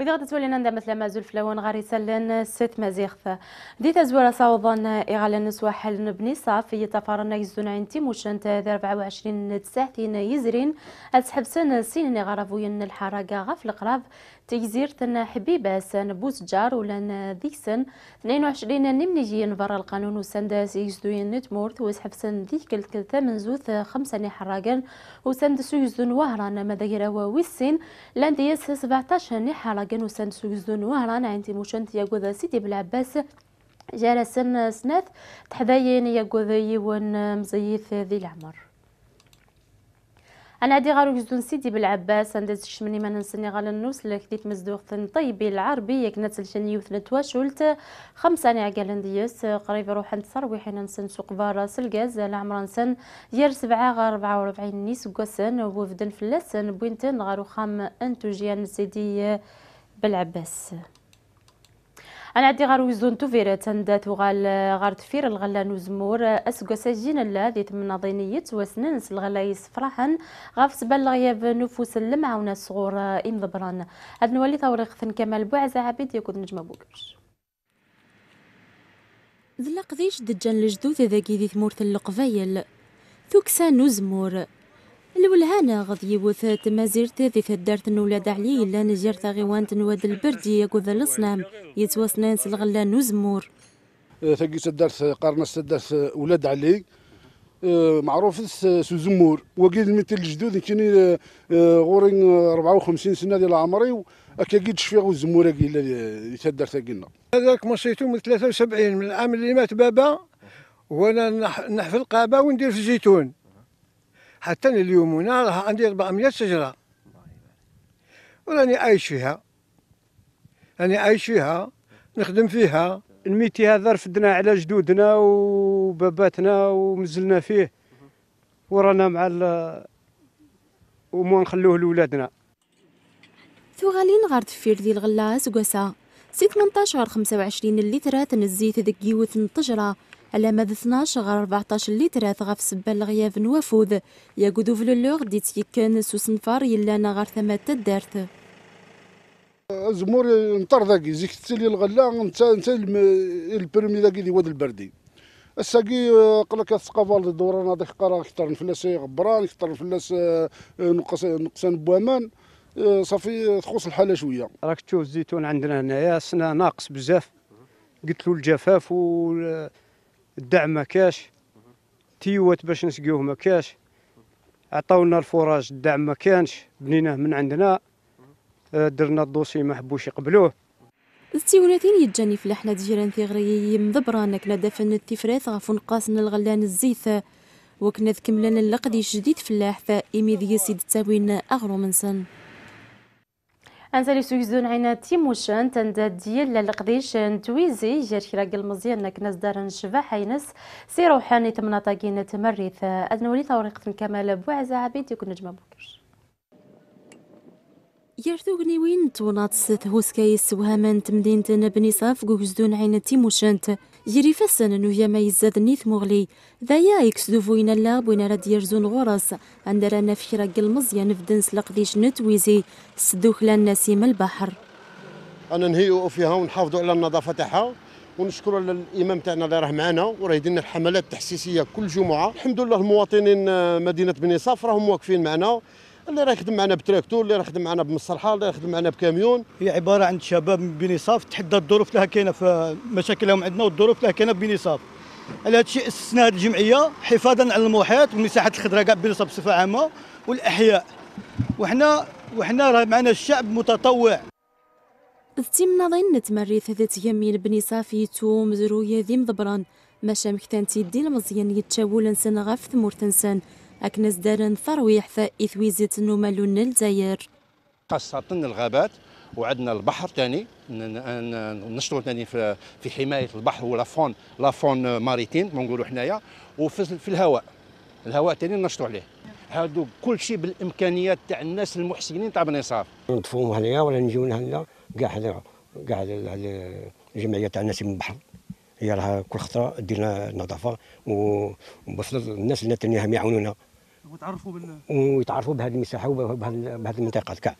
وإذا غدت ولنا مثل ما زول فلون غاري سلن ست مزيخف دي تزوير صوضان إغالا نسوى حل نبني صاف يتفارن يزدون عين تيموشن تاذي 24 تساعتين يزرين أسحب سن سين غرفو ين الحرقة غف القراب تيزير تن حبيبة سن بوسجار ولن ديسن 22 نمنيجين برا القانون وسند يزدوين نتمورت وسحب سن ديك الثمن زوث خمسة نحراقا وسند سيزدون وهران مدير لان لانديس 17 نحراقا غن وسند سوزون وهران عندي موشنت يا جوذا سيدي بالعباس جالسن سناث تحذين يا جوذا يون مزيث ذي العمر انا دي غارو جزون سيدي بالعباس اندز شمني ما ننسني غال النوس لكديت مزدوغ طيبي العربي ياك نتلشن يوثن تواشولت خمسة انا عقال نديس قريب روح عند صروي حين نسن سوق بارا سلقاز العمر نسن يار سبعة غار ربعة وربعين نيس وقسن وفدن فلسن بوينتن غارو خام انتو جيان سيدي بالعباس انا عندي غار ويزون توفير تندات وغال غار تفير الغلا نوزمور اسكو سجين الله دي تمنى ضينيت وسننس الغلا فرحا غاف سبال غياب نفوس المعاونه الصغور ام ضبران هاد نولي ثوريق كمال بوعزة عبيد يكون نجمه بوكرش ذلا قضيش دجان لجدود ذاكي ذي ثمورة القبايل ثوكسا نوزمور الولهانة غض يوث تمازيرت ذي فدرت نولاد علي لا نجر غيوانت نواد البردي يقود الاصنام يتوسنان سلغلا نوزمور ثقيت إيه، الدرس قرن سدرت ولاد علي إيه، معروف سوزمور وقيد مثل الجدود كني غورين 54 سنه ديال عمري هكا قيد شفيغ وزمور كي اللي تدرت قلنا هذاك مشيتو من 73 من العام اللي مات بابا وانا نحفل قابه وندير في الزيتون حتى اليوم هنا راه عندي 400 شجره وراني عايش فيها راني عايش فيها نخدم فيها الميتي هذا رفدنا على جدودنا وباباتنا ومزلنا فيه ورانا مع وما نخلوه لولادنا ثغالين غارت فير ديال الغلاس قسا سي 18 25 اللترات نزيت ذكي وثن طجره على مدى 12 غير 14 لتر غاف سبال الغياف نوافوذ يقودو فلولوغ دي تيكن سوسنفار يلا نغار ثمات الدارت الزمور نطر ذاكي زيك تسلي الغلا نتا نتا البرمي ذاكي دي واد البردي الساقي قلك الثقافه دوران هذاك قرا كثر الفلاس غبران كثر الفلاس آه، نقص نقصان بوامان آه، صافي تخص الحاله شويه راك تشوف الزيتون عندنا هنايا سنه ناقص بزاف قلت له الجفاف و الدعم ما كاش تيوات باش نسقيوه ما كاش عطاونا الفراج الدعم ما كانش بنيناه من عندنا آه، درنا الدوسي ما حبوش يقبلوه استيوناتين يتجاني فلاحنا ديران ثغري كنا دفن التفريث غفون قاسن الغلان الزيث وكنا ذكملنا اللقدي جديد فلاح فإيمي ذي سيد تاوين أغرو من سن انزلي سوزون عنا تيموشان تنداد ديال القديش نتويزي جير كراق المزيان نك ناس دارن شبا حينس سي روحاني تمناطا كينا تمريث ادنولي ثوريقة كمال بوعزة عبيد يكون نجمة بوكرش يرثو غنيوين تونات ست هوسكايس وهامان تمدينة بني صاف كوكزدون عين تيموشانت يري فسن انه هي ميزاد نيث مغلي ذايا يكسدوفو إن اللاب وين راد يرزون غرس عندنا انا راك قل مزيان دنس لقديش نتويزي سدوخ سيم البحر انا نهيو فيها ونحافظوا على النظافة تاعها ونشكر الامام تاعنا اللي راه معنا وراه يدير لنا الحملات التحسيسيه كل جمعه الحمد لله المواطنين آه، مدينه بني صاف راهم واقفين معنا اللي راه يخدم معنا بتراكتور اللي راه يخدم معنا بمصرحه اللي راه يخدم معنا بكاميون هي عباره عن شباب من بني صاف تحدى الظروف اللي كاينه في مشاكلهم عندنا والظروف اللي كاينه في بني صاف على هذا الشيء اسسنا هذه الجمعيه حفاظا على المحيط والمساحات الخضراء كاع بني صاف بصفه عامه والاحياء وحنا وحنا راه معنا الشعب متطوع نظن نتمري ثلاثة يمين بني صافي توم زرويا ذي مضبران ماشا مكتان تيدي المزيان يتشاول انسان ثمور تنسان أكنس دارن فرويح فإث ويزيت النمل الجزائر خاصة الغابات وعندنا البحر ثاني نشتغل ثاني في حمايه البحر ولا فون لا فون ما نقولوا حنايا وفي الهواء الهواء ثاني نشتغل عليه هادو كل شيء بالامكانيات تاع الناس المحسنين تاع بني صاف نطفوهم هنايا ولا نجيو هنا كاع كاع الجمعيه تاع الناس من البحر هي راها كل خطره دير نظافه وبفضل الناس اللي يعاونونا ويتعرفوا بال ويتعرفوا بهذه المساحه وبهذه المنطقه كاع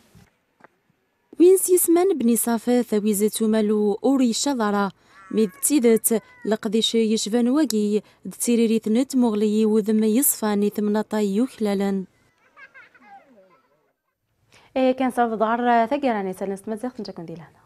وين سيسمان بني صافي ثويزة مالو أوري شضرة ميد تيدت لقديش يشفن وقي دتيريري ثنت مغلي وذم يصفاني ثمنطا خلالا إيه كان صافي ضعر ثقراني سلنست مزيغ تنجا كون ديلان